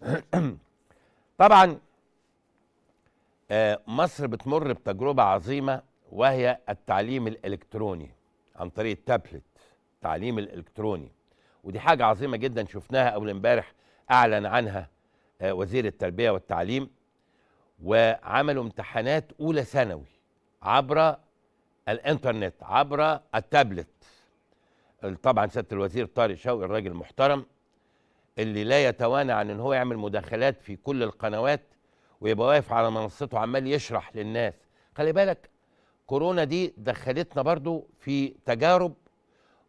طبعا آه، مصر بتمر بتجربة عظيمة وهي التعليم الإلكتروني عن طريق التابلت التعليم الإلكتروني ودي حاجة عظيمة جدا شفناها أول امبارح أعلن عنها آه، وزير التربية والتعليم وعملوا امتحانات أولى ثانوي عبر الإنترنت عبر التابلت طبعا سيادة الوزير طارق شوقي الراجل المحترم اللي لا يتوانى عن ان هو يعمل مداخلات في كل القنوات ويبقى واقف على منصته عمال يشرح للناس خلي بالك كورونا دي دخلتنا برضو في تجارب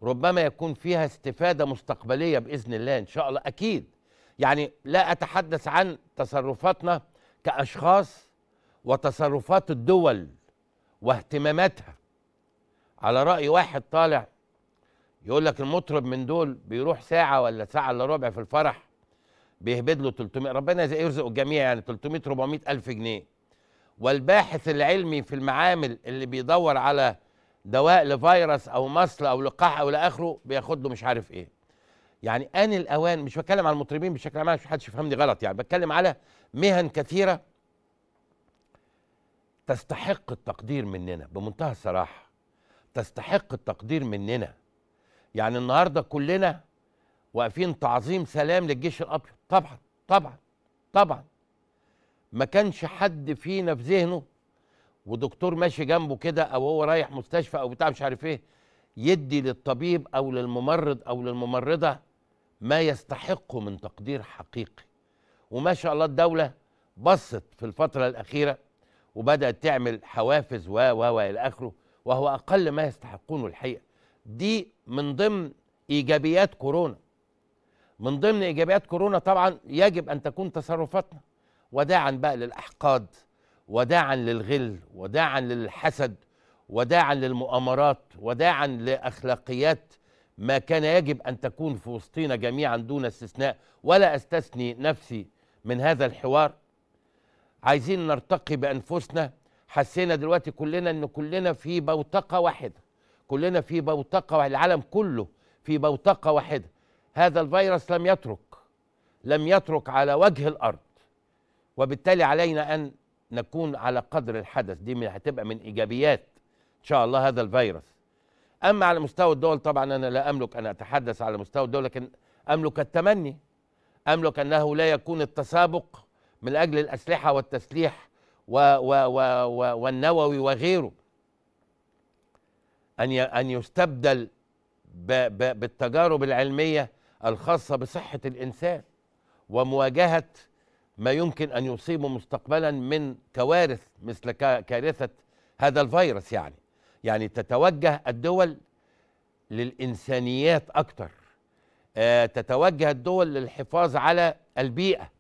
ربما يكون فيها استفاده مستقبليه باذن الله ان شاء الله اكيد يعني لا اتحدث عن تصرفاتنا كاشخاص وتصرفات الدول واهتماماتها على راي واحد طالع يقول لك المطرب من دول بيروح ساعه ولا ساعه الا ربع في الفرح بيهبد له 300 ربنا يرزق الجميع يعني 300 400 الف جنيه والباحث العلمي في المعامل اللي بيدور على دواء لفيروس او مصل او لقاح او لاخره بياخد له مش عارف ايه يعني ان الاوان مش بتكلم على المطربين بشكل عام عشان حدش يفهمني غلط يعني بتكلم على مهن كثيره تستحق التقدير مننا بمنتهى الصراحه تستحق التقدير مننا يعني النهارده كلنا واقفين تعظيم سلام للجيش الابيض طبعا طبعا طبعا ما كانش حد فينا في ذهنه ودكتور ماشي جنبه كده او هو رايح مستشفى او بتاع مش عارف ايه يدي للطبيب او للممرض او للممرضه ما يستحقه من تقدير حقيقي وما شاء الله الدوله بصت في الفتره الاخيره وبدات تعمل حوافز و و و الى اخره وهو اقل ما يستحقونه الحقيقه دي من ضمن ايجابيات كورونا من ضمن ايجابيات كورونا طبعا يجب ان تكون تصرفاتنا وداعا بقى للاحقاد وداعا للغل وداعا للحسد وداعا للمؤامرات وداعا لاخلاقيات ما كان يجب ان تكون في وسطينا جميعا دون استثناء ولا استثني نفسي من هذا الحوار عايزين نرتقي بانفسنا حسينا دلوقتي كلنا ان كلنا في بوتقه واحده كلنا في بوتقه العالم كله في بوتقه واحده هذا الفيروس لم يترك لم يترك على وجه الارض وبالتالي علينا ان نكون على قدر الحدث دي هتبقى من ايجابيات ان شاء الله هذا الفيروس اما على مستوى الدول طبعا انا لا املك ان اتحدث على مستوى الدول لكن املك التمني املك انه لا يكون التسابق من اجل الاسلحه والتسليح و و و و والنووي وغيره أن أن يستبدل بالتجارب العلمية الخاصة بصحة الإنسان ومواجهة ما يمكن أن يصيبه مستقبلا من كوارث مثل كارثة هذا الفيروس يعني يعني تتوجه الدول للإنسانيات أكتر آه، تتوجه الدول للحفاظ على البيئة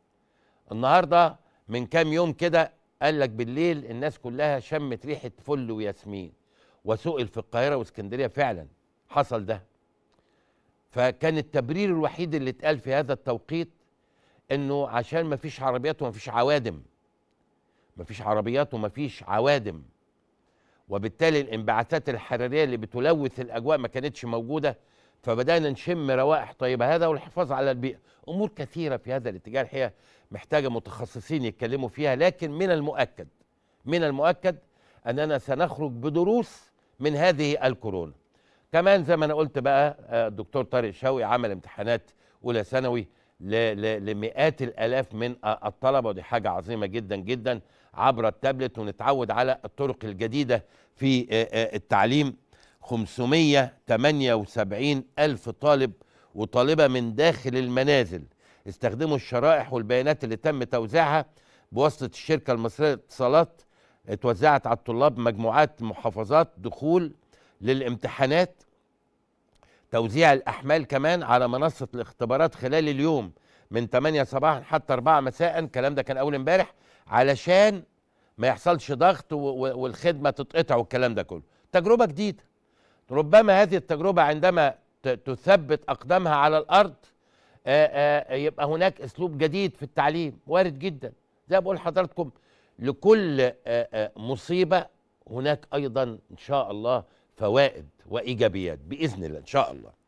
النهاردة من كام يوم كده قال لك بالليل الناس كلها شمت ريحة فل وياسمين وسئل في القاهرة واسكندرية فعلا حصل ده فكان التبرير الوحيد اللي اتقال في هذا التوقيت انه عشان ما فيش عربيات وما فيش عوادم ما فيش عربيات وما فيش عوادم وبالتالي الانبعاثات الحرارية اللي بتلوث الأجواء ما كانتش موجودة فبدأنا نشم روائح طيبة هذا والحفاظ على البيئة أمور كثيرة في هذا الاتجاه الحقيقة محتاجة متخصصين يتكلموا فيها لكن من المؤكد من المؤكد أننا سنخرج بدروس من هذه الكورونا كمان زي ما انا قلت بقى آه، الدكتور طارق شوقي عمل امتحانات اولى ثانوي لمئات الالاف من الطلبه ودي حاجه عظيمه جدا جدا عبر التابلت ونتعود على الطرق الجديده في آه، آه، التعليم 578 ألف طالب وطالبة من داخل المنازل استخدموا الشرائح والبيانات اللي تم توزيعها بواسطة الشركة المصرية للاتصالات اتوزعت على الطلاب مجموعات محافظات دخول للامتحانات توزيع الأحمال كمان على منصة الاختبارات خلال اليوم من 8 صباحا حتى 4 مساء الكلام ده كان أول امبارح علشان ما يحصلش ضغط والخدمة تتقطع والكلام ده كله تجربة جديدة ربما هذه التجربة عندما تثبت أقدامها على الأرض يبقى هناك أسلوب جديد في التعليم وارد جدا زي ما بقول حضراتكم لكل مصيبه هناك ايضا ان شاء الله فوائد وايجابيات باذن الله ان شاء الله